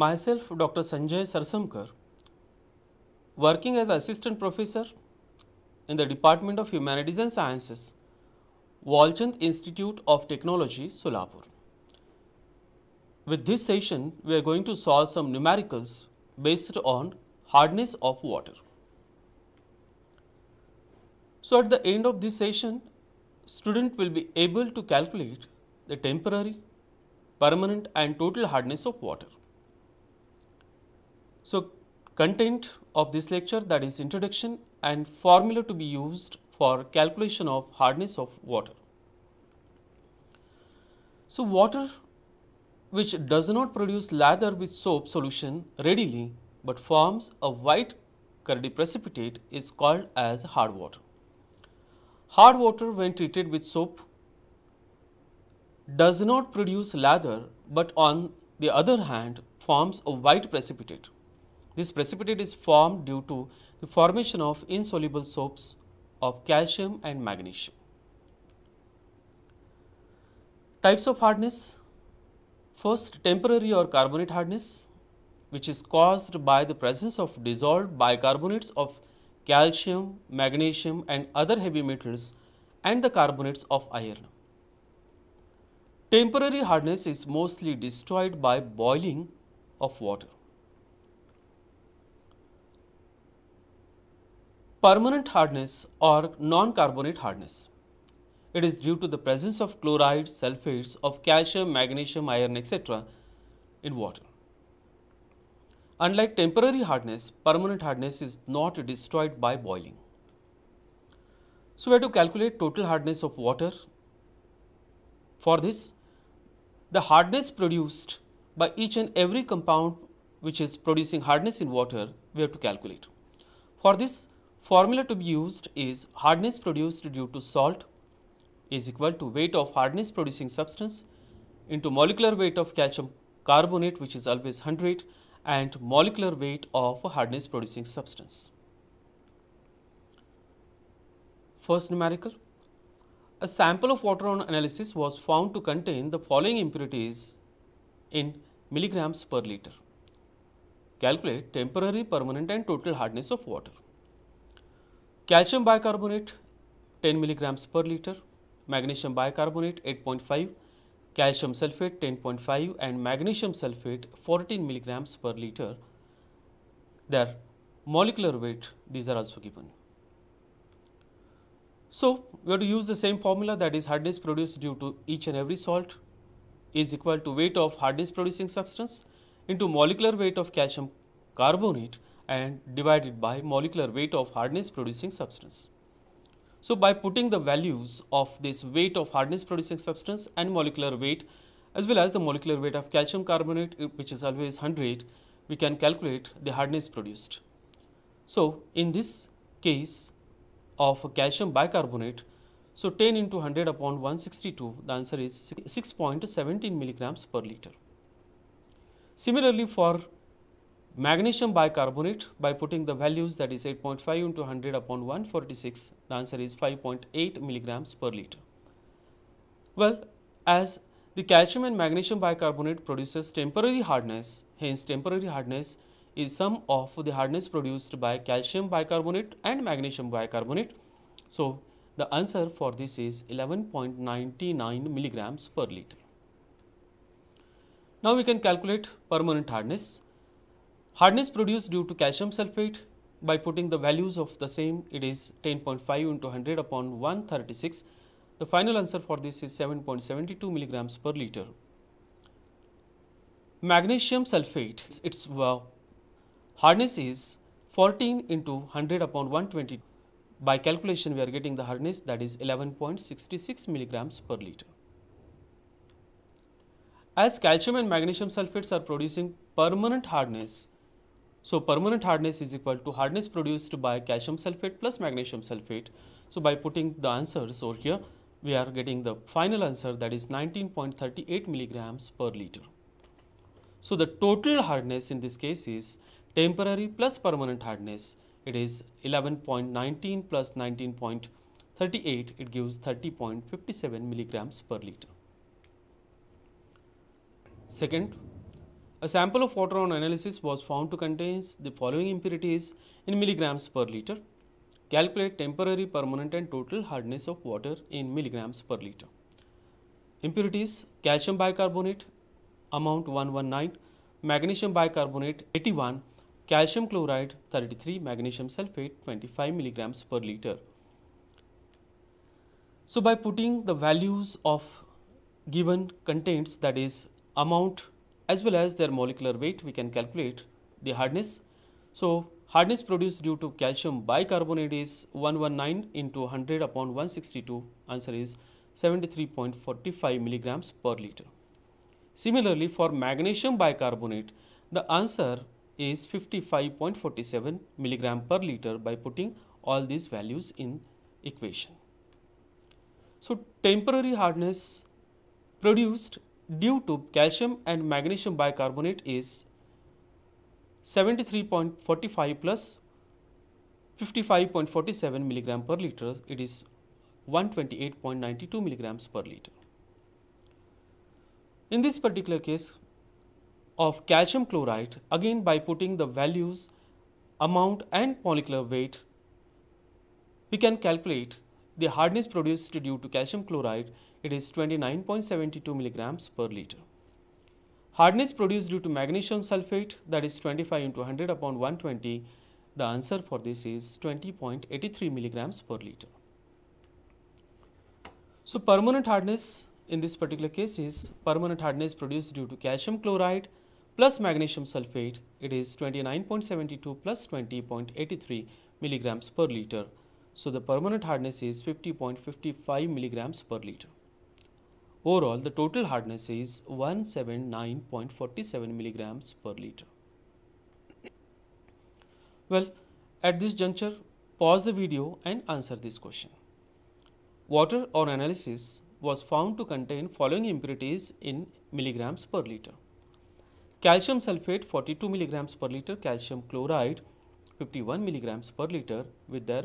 myself Dr. Sanjay Sarsamkar, working as assistant professor in the Department of Humanities and Sciences, Walchand Institute of Technology, Solapur. With this session, we are going to solve some numericals based on hardness of water. So at the end of this session, student will be able to calculate the temporary, permanent and total hardness of water. So, content of this lecture that is introduction and formula to be used for calculation of hardness of water. So, water which does not produce lather with soap solution readily but forms a white curdy precipitate is called as hard water. Hard water when treated with soap does not produce lather but on the other hand forms a white precipitate. This precipitate is formed due to the formation of insoluble soaps of calcium and magnesium. Types of hardness First, temporary or carbonate hardness, which is caused by the presence of dissolved bicarbonates of calcium, magnesium and other heavy metals and the carbonates of iron. Temporary hardness is mostly destroyed by boiling of water. permanent hardness or non-carbonate hardness. It is due to the presence of chloride, sulfates of calcium, magnesium, iron etc. in water. Unlike temporary hardness, permanent hardness is not destroyed by boiling. So, we have to calculate total hardness of water. For this, the hardness produced by each and every compound which is producing hardness in water, we have to calculate. For this, Formula to be used is hardness produced due to salt is equal to weight of hardness producing substance into molecular weight of calcium carbonate which is always 100 and molecular weight of hardness producing substance. First numerical. A sample of water on analysis was found to contain the following impurities in milligrams per liter. Calculate temporary, permanent and total hardness of water calcium bicarbonate 10 milligrams per liter, magnesium bicarbonate 8.5, calcium sulfate 10.5 and magnesium sulfate 14 milligrams per liter. Their molecular weight these are also given. So, we have to use the same formula that is hardness produced due to each and every salt is equal to weight of hardness producing substance into molecular weight of calcium carbonate and divided by molecular weight of hardness producing substance. So, by putting the values of this weight of hardness producing substance and molecular weight as well as the molecular weight of calcium carbonate which is always 100, we can calculate the hardness produced. So, in this case of calcium bicarbonate, so 10 into 100 upon 162, the answer is 6.17 milligrams per liter. Similarly, for magnesium bicarbonate by putting the values that is 8.5 into 100 upon 146 the answer is 5.8 milligrams per liter. Well as the calcium and magnesium bicarbonate produces temporary hardness hence temporary hardness is sum of the hardness produced by calcium bicarbonate and magnesium bicarbonate. So the answer for this is 11.99 milligrams per liter. Now we can calculate permanent hardness. Hardness produced due to calcium sulfate by putting the values of the same it is 10.5 into 100 upon 136. The final answer for this is 7.72 milligrams per liter. Magnesium sulfate its uh, hardness is 14 into 100 upon 120 by calculation we are getting the hardness that is 11.66 milligrams per liter. As calcium and magnesium sulfates are producing permanent hardness, so permanent hardness is equal to hardness produced by calcium sulfate plus magnesium sulfate. So by putting the answers over here, we are getting the final answer that is 19.38 milligrams per liter. So the total hardness in this case is temporary plus permanent hardness. It is 11.19 plus 19.38. It gives 30.57 milligrams per liter. Second, a sample of water on analysis was found to contain the following impurities in milligrams per liter. Calculate temporary, permanent and total hardness of water in milligrams per liter. Impurities calcium bicarbonate amount 119, magnesium bicarbonate 81, calcium chloride 33, magnesium sulfate 25 milligrams per liter. So by putting the values of given contents that is amount as well as their molecular weight we can calculate the hardness. So, hardness produced due to calcium bicarbonate is 119 into 100 upon 162 answer is 73.45 milligrams per liter. Similarly, for magnesium bicarbonate the answer is 55.47 milligram per liter by putting all these values in equation. So, temporary hardness produced due to calcium and magnesium bicarbonate is 73.45 plus 55.47 milligram per liter it is 128.92 milligrams per liter. In this particular case of calcium chloride again by putting the values amount and molecular weight we can calculate the hardness produced due to calcium chloride, it is 29.72 milligrams per liter. Hardness produced due to magnesium sulfate, that is 25 into 100 upon 120, the answer for this is 20.83 milligrams per liter. So permanent hardness in this particular case is permanent hardness produced due to calcium chloride plus magnesium sulfate, it is 29.72 plus 20.83 milligrams per liter. So the permanent hardness is 50.55 milligrams per liter. Overall, the total hardness is 179.47 milligrams per liter. Well, at this juncture, pause the video and answer this question. Water or analysis was found to contain following impurities in milligrams per liter. Calcium sulfate 42 milligrams per liter, calcium chloride 51 milligrams per liter with their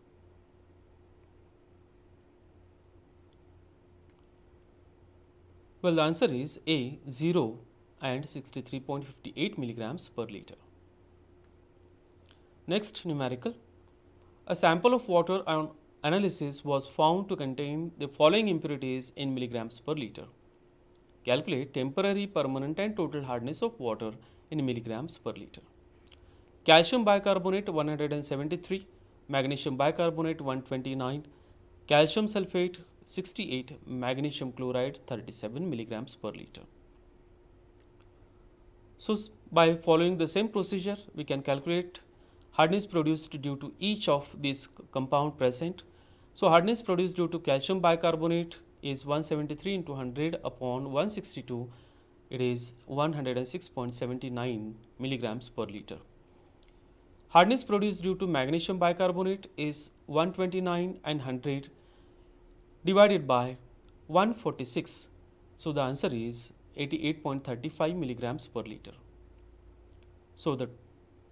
Well, the answer is A 0 and 63.58 milligrams per liter. Next numerical. A sample of water on analysis was found to contain the following impurities in milligrams per liter. Calculate temporary, permanent and total hardness of water in milligrams per liter. Calcium bicarbonate 173, magnesium bicarbonate 129, calcium sulfate 68 magnesium chloride 37 milligrams per liter. So, by following the same procedure we can calculate hardness produced due to each of these compound present. So, hardness produced due to calcium bicarbonate is 173 into 100 upon 162 it is 106.79 milligrams per liter. Hardness produced due to magnesium bicarbonate is 129 and 100 divided by 146. So, the answer is 88.35 milligrams per liter. So, the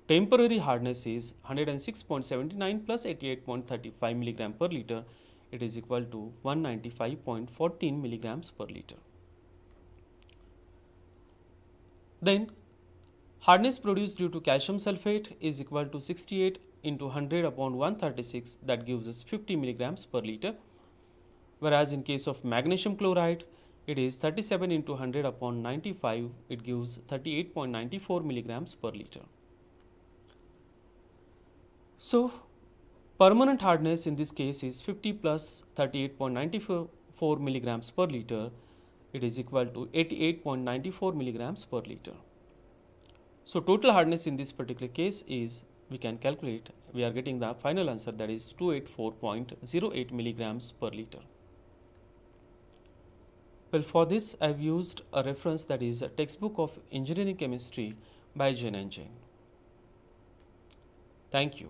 temporary hardness is 106.79 plus 88.35 milligram per liter. It is equal to 195.14 milligrams per liter. Then hardness produced due to calcium sulfate is equal to 68 into 100 upon 136 that gives us 50 milligrams per liter whereas in case of magnesium chloride it is 37 into 100 upon 95 it gives 38.94 milligrams per liter. So permanent hardness in this case is 50 plus 38.94 milligrams per liter it is equal to 88.94 milligrams per liter. So total hardness in this particular case is we can calculate we are getting the final answer that is 284.08 milligrams per liter. Well, for this I have used a reference that is a textbook of engineering chemistry by Jen and Jane. Thank you.